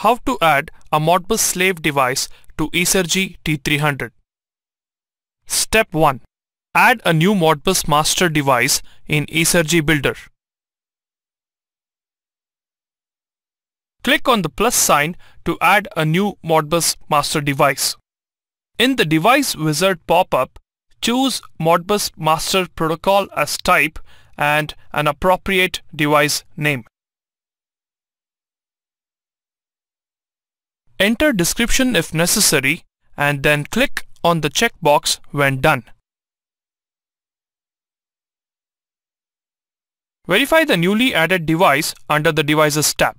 How to add a Modbus slave device to ESRG T300 Step 1. Add a new Modbus master device in ESRG Builder. Click on the plus sign to add a new Modbus master device. In the Device Wizard pop-up, choose Modbus Master Protocol as type and an appropriate device name. Enter description if necessary and then click on the checkbox when done. Verify the newly added device under the Devices tab.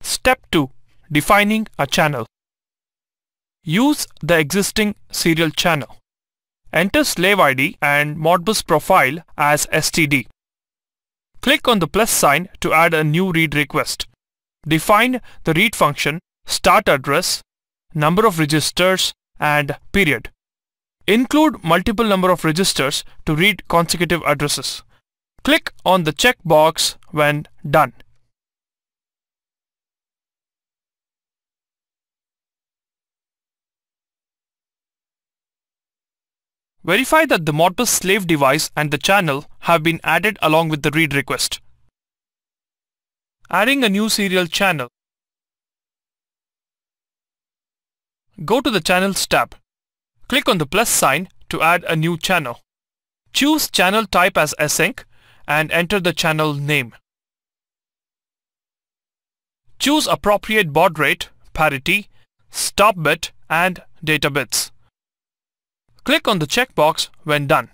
Step 2. Defining a channel. Use the existing serial channel. Enter slave ID and Modbus profile as STD. Click on the plus sign to add a new read request. Define the read function, start address, number of registers and period. Include multiple number of registers to read consecutive addresses. Click on the checkbox when done. Verify that the Modbus slave device and the channel have been added along with the read request adding a new serial channel. Go to the Channels tab. Click on the plus sign to add a new channel. Choose channel type as async and enter the channel name. Choose appropriate baud rate, parity, stop bit and data bits. Click on the checkbox when done.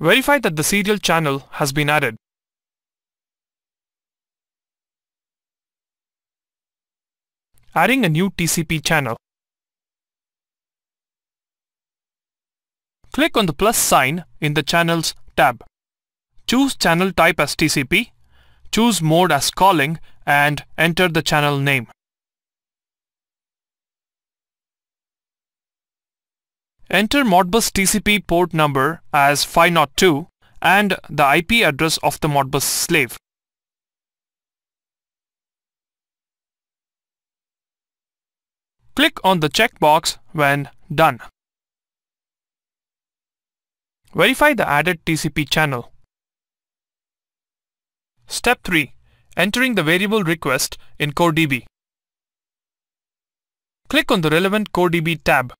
Verify that the serial channel has been added. Adding a new TCP channel. Click on the plus sign in the Channels tab. Choose channel type as TCP, choose mode as calling and enter the channel name. Enter Modbus TCP port number as 502 and the IP address of the Modbus slave. Click on the checkbox when done. Verify the added TCP channel. Step 3. Entering the variable request in CoreDB. Click on the relevant CoreDB tab.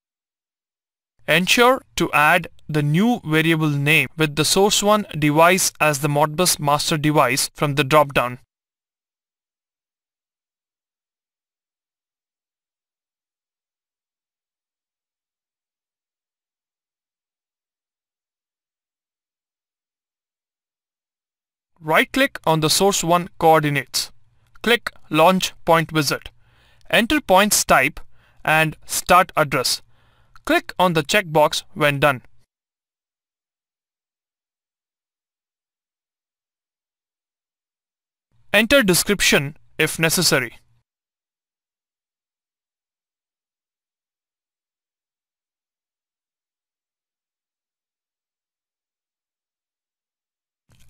Ensure to add the new variable name with the source one device as the Modbus master device from the dropdown. Right-click on the source 1 coordinates. Click Launch Point Wizard. Enter points type and start address. Click on the checkbox when done. Enter description if necessary.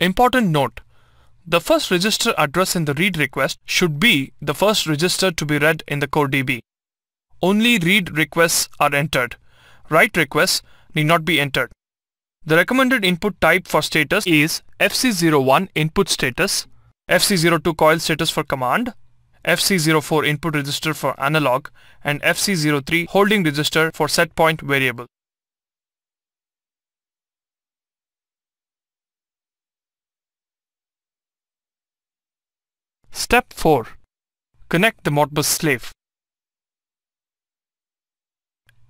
Important note, the first register address in the read request should be the first register to be read in the core DB. Only read requests are entered. Write requests need not be entered. The recommended input type for status is FC01 input status, FC02 coil status for command, FC04 input register for analog, and FC03 holding register for setpoint variable. Step 4. Connect the Modbus slave.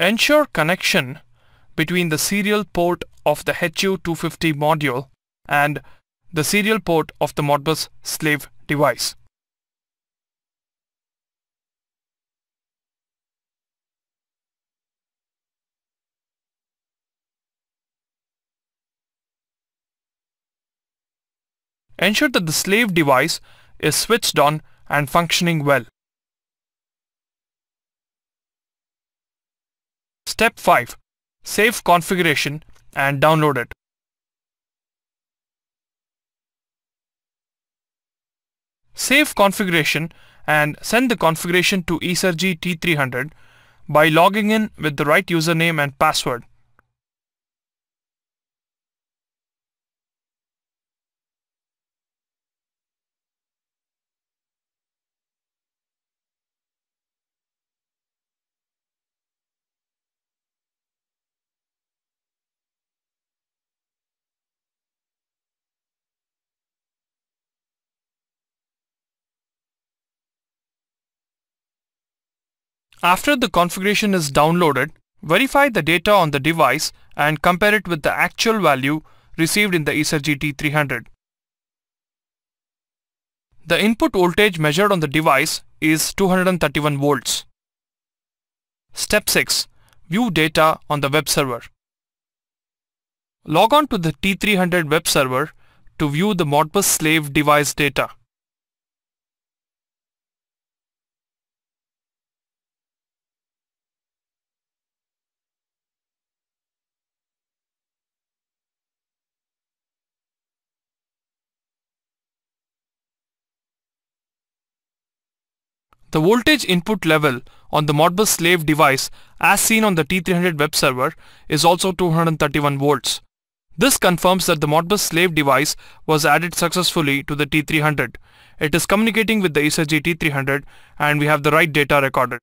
Ensure connection between the serial port of the HU250 module and the serial port of the Modbus slave device. Ensure that the slave device is switched on and functioning well. Step 5. Save configuration and download it. Save configuration and send the configuration to ESRG T300 by logging in with the right username and password. After the configuration is downloaded, verify the data on the device and compare it with the actual value received in the Acer GT300. The input voltage measured on the device is 231 volts. Step 6. View data on the web server. Log on to the T300 web server to view the Modbus slave device data. The voltage input level on the Modbus slave device as seen on the T300 web server is also 231 volts. This confirms that the Modbus slave device was added successfully to the T300. It is communicating with the ESG T300 and we have the right data recorded.